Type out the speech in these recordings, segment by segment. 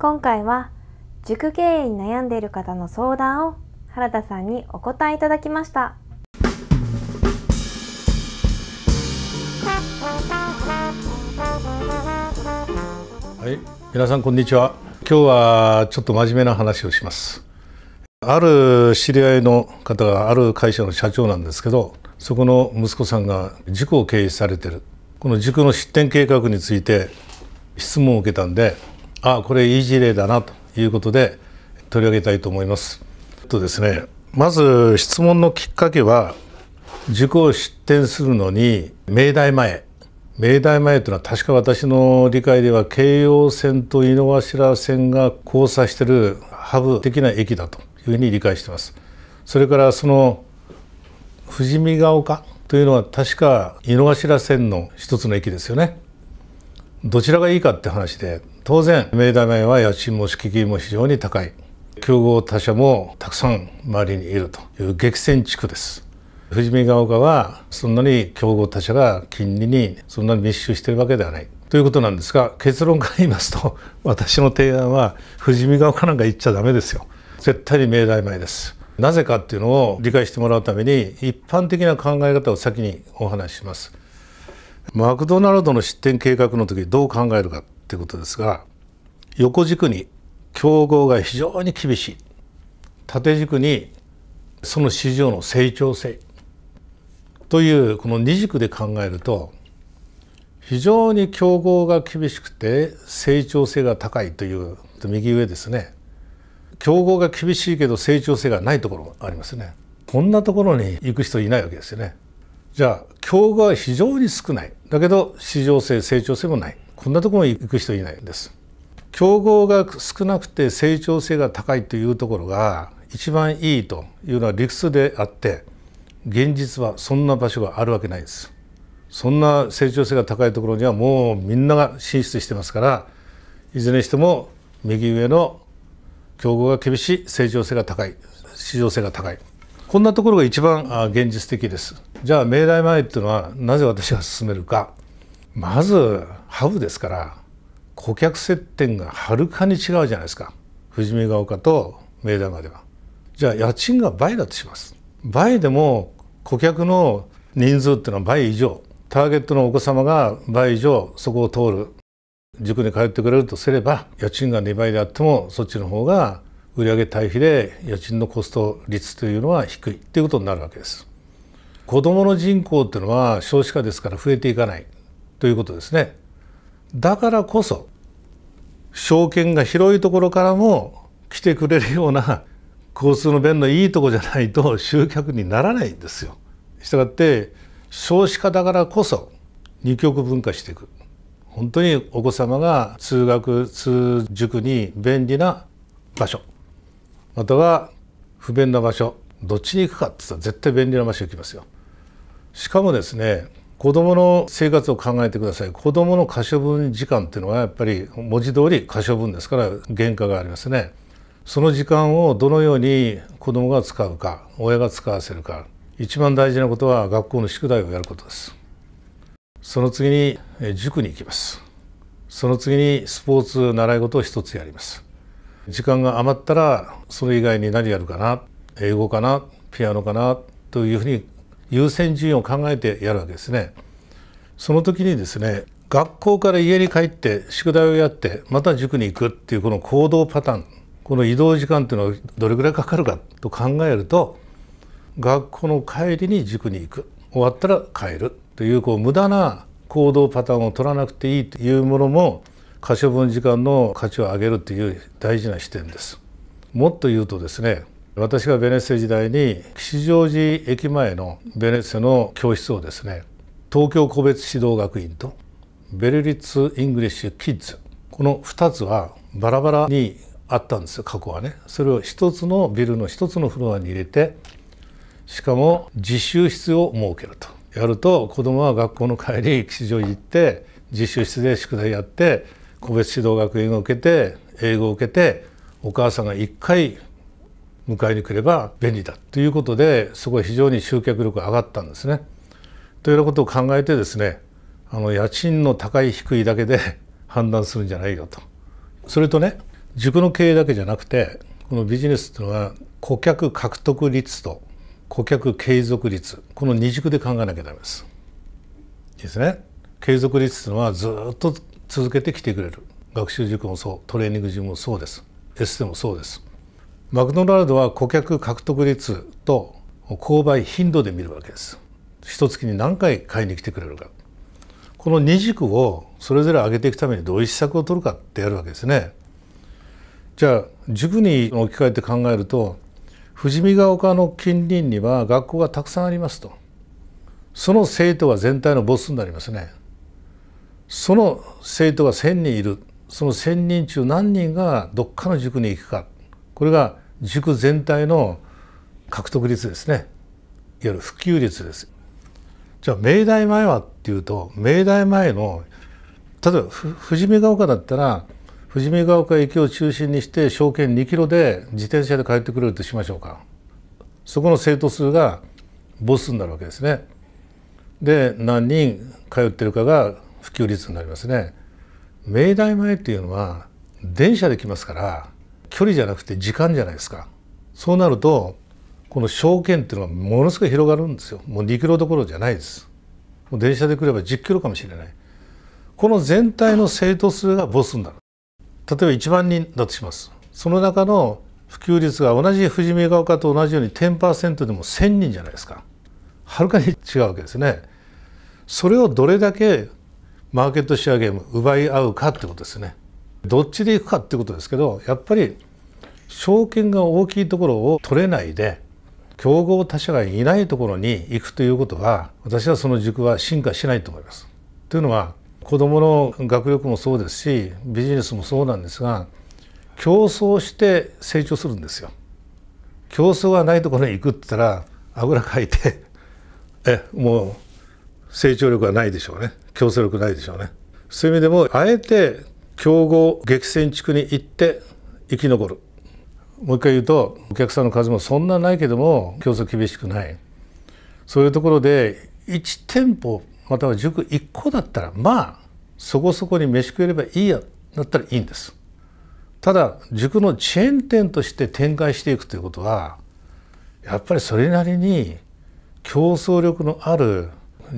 今回は塾経営に悩んでいる方の相談を原田さんにお答えいただきましたはい皆さんこんにちは今日はちょっと真面目な話をしますある知り合いの方がある会社の社長なんですけどそこの息子さんが塾を経営されてるこの塾の出店計画について質問を受けたんであこれいい事例だなということで取り上げたいと思います。とですねまず質問のきっかけは塾を出展するのに明大前明大前というのは確か私の理解では京葉線と井の頭線が交差してるハブ的な駅だというふうに理解してます。それからその富士見ヶ丘というのは確か井の頭線の一つの駅ですよね。どちらがいいかって話で当然明大前は家賃も敷金も非常に高い競合他社もたくさん周りにいるという激戦地区です富士見が丘はそんなに競合他社が金利にそんなに密集しているわけではないということなんですが結論から言いますと 私の提案は富士見が丘なんか行っちゃダメですよ絶対に明大前ですなぜかっていうのを理解してもらうために一般的な考え方を先にお話ししますマクドナルドの出店計画の時どう考えるかっていうことですが横軸に競合が非常に厳しい縦軸にその市場の成長性というこの2軸で考えると非常に競合が厳しくて成長性が高いという右上ですね競合が厳しいけど成長性がないところがありますねこんなところに行く人いないわけですよねじゃあ競合は非常に少ないだけど市場性成長性もないこんなところに行く人いないんです競合が少なくて成長性が高いというところが一番いいというのは理屈であって現実はそんな場所があるわけないですそんな成長性が高いところにはもうみんなが進出してますからいずれにしても右上の競合が厳しい成長性が高い市場性が高いこんなところが一番現実的ですじゃあ命題前っていうのはなぜ私が進めるかまずハブですから顧客接点がはるかに違うじゃないですか富士見ヶ丘と命題までは。じゃあ家賃が倍だとします。倍でも顧客の人数っていうのは倍以上ターゲットのお子様が倍以上そこを通る塾に通ってくれるとすれば家賃が2倍であってもそっちの方が売上対比で家賃のコスト率というのは低いっていうことになるわけです。子どもの人口っていうのは少子化ですから増えていかないということですね。だからこそ証券が広いところからも来てくれるような交通の便のいいとこじゃないと集客にならないんですよ。したがって少子化だからこそ二極分化していく本当にお子様が通学通塾に便利な場所または不便な場所どっちに行くかって言ったら絶対便利な場所行きますよ。しかもですね子どもの生活を考えてください子どもの可処分時間っていうのはやっぱり文字通り可処分ですから原価がありますねその時間をどのように子どもが使うか親が使わせるか一番大事なことは学校の宿題をやることですその次に塾に行きますその次にスポーツ習い事を一つやります時間が余ったらそれ以外に何やるかな英語かなピアノかなというふうに優先順位を考えてやるわけですね。その時にですね学校から家に帰って宿題をやってまた塾に行くっていうこの行動パターンこの移動時間っていうのはどれぐらいかかるかと考えると学校の帰りに塾に行く終わったら帰るというこう無駄な行動パターンを取らなくていいというものも可処分時間の価値を上げるという大事な視点です。もっと言うとですね私がベネッセ時代に吉祥寺駅前のベネッセの教室をですね東京個別指導学院とベルリッツ・イングリッシュ・キッズこの2つはバラバラにあったんですよ過去はねそれを一つのビルの一つのフロアに入れてしかも自習室を設けるとやると子どもは学校の帰り吉祥寺行って自習室で宿題やって個別指導学院を受けて英語を受けてお母さんが1回迎えに来れば便利だということでそこは非常に集客力が上がったんですね。というようなことを考えてですねあの家賃の高い低いだけで 判断するんじゃないよと。それとね塾の経営だけじゃなくてこのビジネスっていうのは顧客獲得率と顧客継続率この二軸で考えなきゃダメです。いいですね。継続率っていうのはずっと続けてきてくれる学習塾もそうトレーニングジムもそうですエステもそうですマクドナルドは顧客獲得率と購買頻度で見るわけです一月に何回買いに来てくれるかこの二軸をそれぞれ上げていくためにどういう施策を取るかってやるわけですねじゃあ塾に置き換えて考えると富士見ヶ丘の近隣には学校がたくさんありますとその生徒は全体の母数になりますねその生徒が1,000人いるその1,000人中何人がどっかの塾に行くかこれが塾全体の獲得率ですねいわゆる普及率ですじゃあ明大前はっていうと明大前の例えば富士見ヶ丘だったら富士見ヶ丘駅を中心にして証券2キロで自転車で帰ってくれるとしましょうかそこの生徒数が母数になるわけですねで何人通ってるかが普及率になりますね明大前っていうのは電車で来ますから距離じゃなくて時間じゃないですかそうなるとこの証券っていうのはものすごい広がるんですよもう2キロどころじゃないですもう電車で来れば10キロかもしれないこの全体の生徒数が母数になる例えば1万人だとしますその中の普及率が同じ富士見ヶと同じように10%でも1,000人じゃないですかはるかに違うわけですねそれをどれだけマーケットシェアゲーム奪い合うかってことですねどっちでいくかってことですけどやっぱり証券が大きいところを取れないで競合他社がいないところに行くということは私はその軸は進化しないと思います。というのは子どもの学力もそうですしビジネスもそうなんですが競争して成長するんですよ。競争がないところに行くって言ったらあぐらかいて えもう成長力はないでしょうね競争力ないでしょうね。そういう意味でもあえて競合激戦地区に行って生き残るもう一回言うとお客さんの数もそんなないけども競争厳しくないそういうところで1店舗または塾1個だったらまあそこそこに飯食えればいいやだったらいいんですただ塾のチェーン店として展開していくということはやっぱりそれなりに競争力のある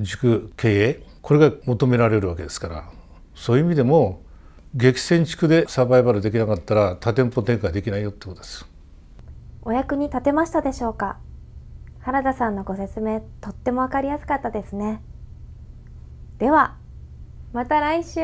塾経営これが求められるわけですからそういう意味でも激戦地区でサバイバルできなかったら多店舗展開できないよってことですお役に立てましたでしょうか原田さんのご説明とっても分かりやすかったですねではまた来週